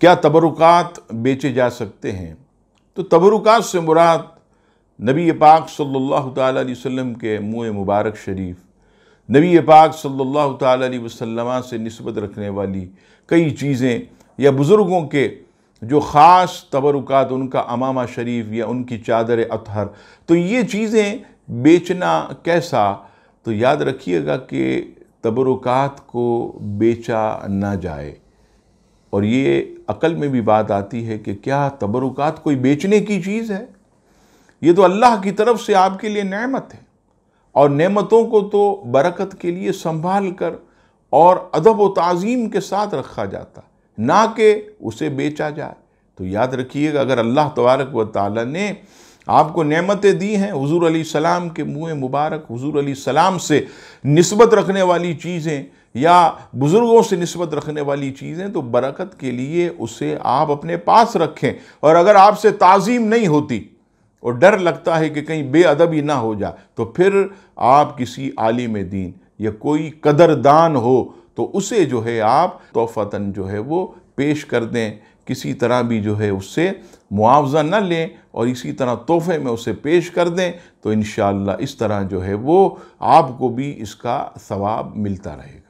क्या तबरुकात बेचे जा सकते हैं तो तबरुकात से मुराद नबी पाक सल्लल्लाहु अलैहि वसल्लम के मुँह मुबारक शरीफ नबी पाक सल्लल्लाहु अलैहि वसल्लम से नस्बत रखने वाली कई चीज़ें या बुज़ुर्गों के जो ख़ास तबरुकात उनका अमामा शरीफ या उनकी चादर अतहर तो ये चीज़ें बेचना कैसा तो याद रखिएगा कि तबरुकात को बेचा ना जाए और ये अकल में भी बात आती है कि क्या तबरुकात कोई बेचने की चीज़ है ये तो अल्लाह की तरफ से आपके लिए नेमत है और नेमतों को तो बरकत के लिए संभाल कर और अदब व तज़ीम के साथ रखा जाता ना कि उसे बेचा जाए तो याद रखिएगा अगर अल्लाह तबारक व ताली ने आपको नेमतें दी हैं हजूर सलाम के मुँह मुबारक हजूर सलाम से नस्बत रखने वाली चीज़ें या बुज़ुर्गों से नस्बत रखने वाली चीज़ें तो बरकत के लिए उसे आप अपने पास रखें और अगर आपसे ताज़ीम नहीं होती और डर लगता है कि कहीं बेअदबी ना हो जाए तो फिर आप किसी आलिम दीन या कोई कदरदान हो तो उसे जो है आप तोहफ़ता जो है वो पेश कर दें किसी तरह भी जो है उससे मुआवजा न लें और इसी तरह तोहफे में उसे पेश कर दें तो इन इस तरह जो है वो आपको भी इसका सवाब मिलता रहेगा